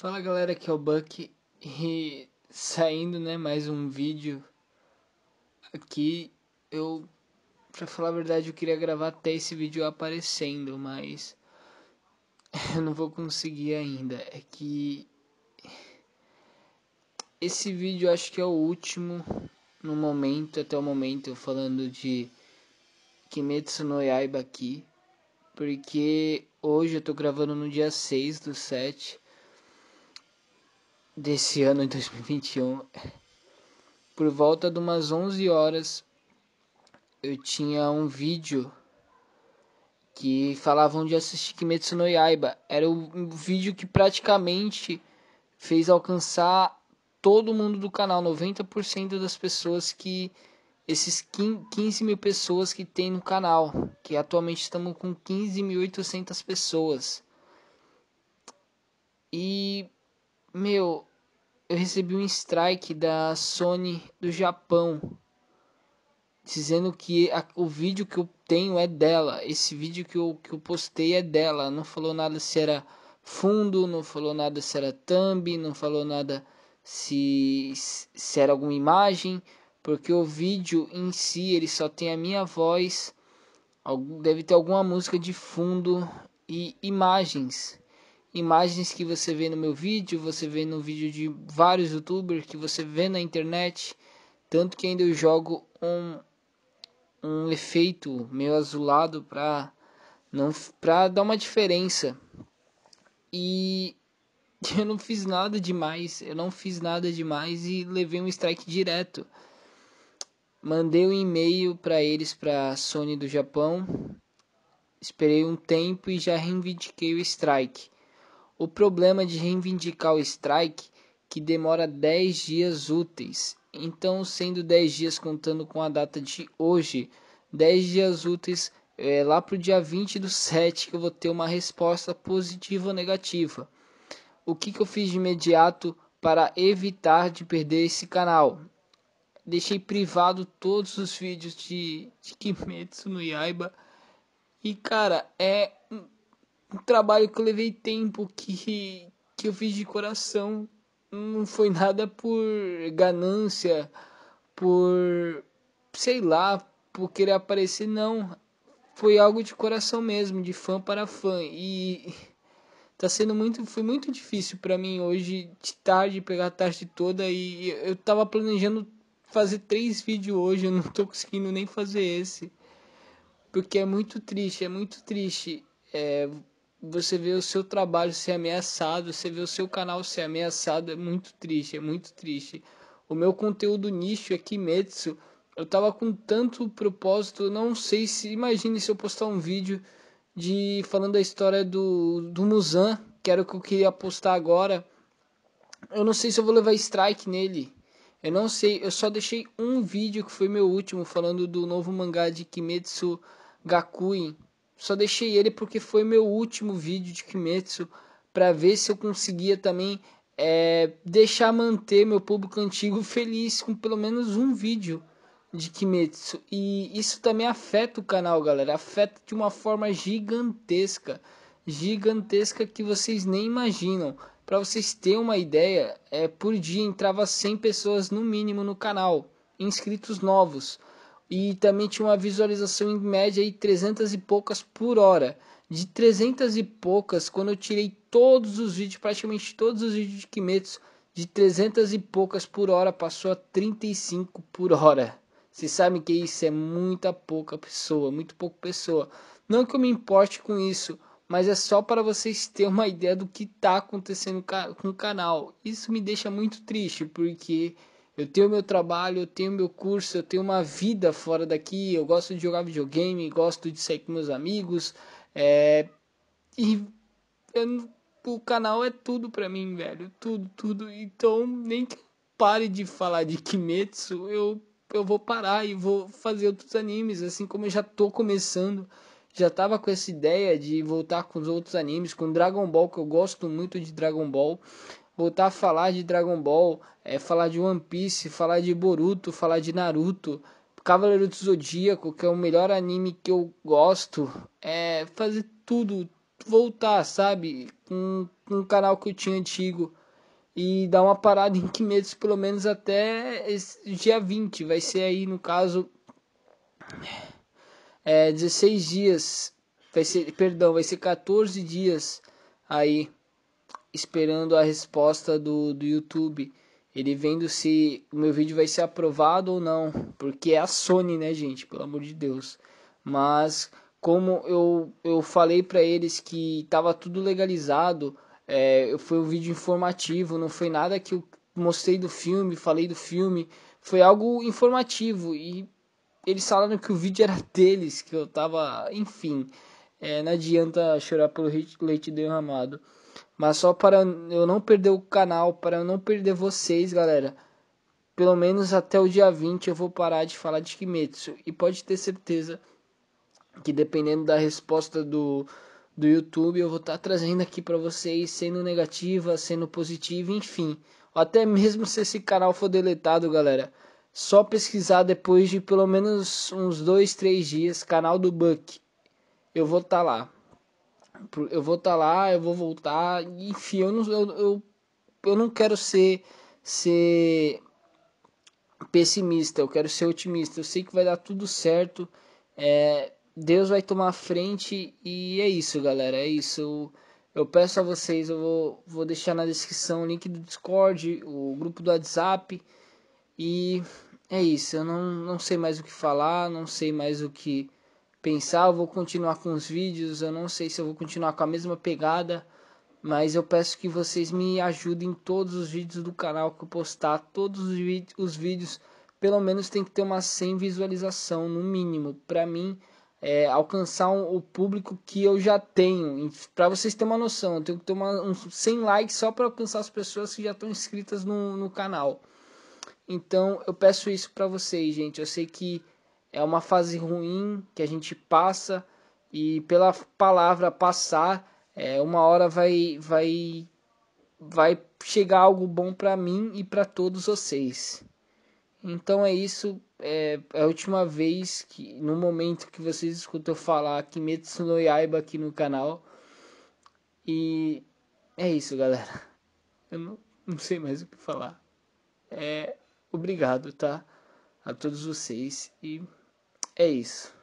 Fala galera, aqui é o Buck e saindo, né, mais um vídeo aqui. Eu, pra falar a verdade, eu queria gravar até esse vídeo aparecendo, mas eu não vou conseguir ainda. É que esse vídeo acho que é o último no momento, até o momento, falando de Kimetsu no Yaiba aqui, porque hoje eu tô gravando no dia 6 do 7 desse ano de 2021, por volta de umas 11 horas, eu tinha um vídeo que falavam de assistir Kimetsu no Yaiba. Era um vídeo que praticamente fez alcançar todo mundo do canal, 90% das pessoas que esses 15 mil pessoas que tem no canal, que atualmente estamos com 15.800 pessoas. E, meu, eu recebi um strike da Sony do Japão dizendo que a, o vídeo que eu tenho é dela. Esse vídeo que eu, que eu postei é dela. Não falou nada se era fundo, não falou nada se era thumb, não falou nada se, se era alguma imagem, porque o vídeo em si ele só tem a minha voz, deve ter alguma música de fundo e imagens imagens que você vê no meu vídeo, você vê no vídeo de vários youtubers, que você vê na internet. Tanto que ainda eu jogo um, um efeito meio azulado para não pra dar uma diferença. E eu não fiz nada demais, eu não fiz nada demais e levei um strike direto. Mandei um e-mail para eles, para Sony do Japão. Esperei um tempo e já reivindiquei o strike. O problema de reivindicar o strike que demora 10 dias úteis. Então, sendo 10 dias contando com a data de hoje, 10 dias úteis é, lá para o dia 20 do 7 que eu vou ter uma resposta positiva ou negativa. O que, que eu fiz de imediato para evitar de perder esse canal? Deixei privado todos os vídeos de, de Kimetsu no Yaiba. E cara, é um trabalho que eu levei tempo, que, que eu fiz de coração. Não foi nada por ganância, por sei lá, por querer aparecer, não. Foi algo de coração mesmo, de fã para fã. E tá sendo muito, foi muito difícil para mim hoje de tarde pegar a tarde toda e eu tava planejando fazer três vídeos hoje, eu não tô conseguindo nem fazer esse. Porque é muito triste, é muito triste. É, você vê o seu trabalho ser ameaçado, você vê o seu canal ser ameaçado, é muito triste, é muito triste. O meu conteúdo nicho aqui, Metsu, eu tava com tanto propósito, não sei se. Imagine se eu postar um vídeo de falando a história do, do Musan, que era o que eu queria postar agora. Eu não sei se eu vou levar strike nele. Eu não sei, eu só deixei um vídeo que foi meu último falando do novo mangá de Kimetsu Gakuin, só deixei ele porque foi meu último vídeo de Kimetsu para ver se eu conseguia também é, deixar manter meu público antigo feliz com pelo menos um vídeo de Kimetsu. E isso também afeta o canal, galera. Afeta de uma forma gigantesca. Gigantesca que vocês nem imaginam. Para vocês terem uma ideia, é, por dia entrava 100 pessoas no mínimo no canal, inscritos novos e também tinha uma visualização em média de 300 e poucas por hora. De 300 e poucas, quando eu tirei todos os vídeos, praticamente todos os vídeos de Kimetsu, de 300 e poucas por hora passou a 35 por hora. Vocês sabem que isso é muita pouca pessoa, muito pouca pessoa. Não que eu me importe com isso, mas é só para vocês terem uma ideia do que está acontecendo com o canal. Isso me deixa muito triste, porque eu tenho meu trabalho, eu tenho meu curso, eu tenho uma vida fora daqui. Eu gosto de jogar videogame, gosto de sair com meus amigos. É... E eu... o canal é tudo pra mim, velho. Tudo, tudo. Então, nem que pare de falar de Kimetsu, eu, eu vou parar e vou fazer outros animes. Assim como eu já tô começando já tava com essa ideia de voltar com os outros animes, com Dragon Ball, que eu gosto muito de Dragon Ball voltar a falar de Dragon Ball, é, falar de One Piece, falar de Boruto, falar de Naruto, Cavaleiro do Zodíaco, que é o melhor anime que eu gosto, é fazer tudo, voltar, sabe, com um, um canal que eu tinha antigo e dar uma parada em meses pelo menos até esse, dia 20, vai ser aí no caso é 16 dias, vai ser, perdão, vai ser 14 dias aí esperando a resposta do, do YouTube. Ele vendo se o meu vídeo vai ser aprovado ou não. Porque é a Sony, né, gente? Pelo amor de Deus. Mas como eu, eu falei para eles que estava tudo legalizado, é, foi um vídeo informativo, não foi nada que eu mostrei do filme, falei do filme, foi algo informativo e eles falaram que o vídeo era deles, que eu tava, enfim, é, não adianta chorar pelo leite derramado. Mas só para eu não perder o canal, para eu não perder vocês, galera. Pelo menos até o dia 20 eu vou parar de falar de Kimetsu. E pode ter certeza que dependendo da resposta do, do YouTube, eu vou estar tá trazendo aqui para vocês, sendo negativa, sendo positiva, enfim. Até mesmo se esse canal for deletado, galera. Só pesquisar depois de pelo menos uns dois, três dias, canal do Buck. Eu vou estar tá lá. Eu vou estar tá lá, eu vou voltar. Enfim, eu não, eu, eu, eu não quero ser, ser pessimista, eu quero ser otimista. Eu sei que vai dar tudo certo. É, Deus vai tomar a frente e é isso, galera. É isso. Eu, eu peço a vocês, eu vou, vou deixar na descrição o link do Discord, o grupo do WhatsApp. E é isso. Eu não, não sei mais o que falar, não sei mais o que pensar, eu vou continuar com os vídeos, eu não sei se eu vou continuar com a mesma pegada, mas eu peço que vocês me ajudem em todos os vídeos do canal que eu postar, todos os, os vídeos, pelo menos tem que ter uma 100 visualização no mínimo, para mim é, alcançar um, o público que eu já tenho. Para vocês terem uma noção, eu tenho que ter um sem 100 likes só para alcançar as pessoas que já estão inscritas no, no canal. Então eu peço isso para vocês, gente. Eu sei que é uma fase ruim que a gente passa e pela palavra passar, é, uma hora vai vai vai chegar algo bom para mim e para todos vocês. Então é isso, é, é a última vez que no momento que vocês escutam falar Kimetsu no Yaiba aqui no canal. E é isso, galera. Eu não, não sei mais o que falar. É, obrigado, tá? A todos vocês e é isso.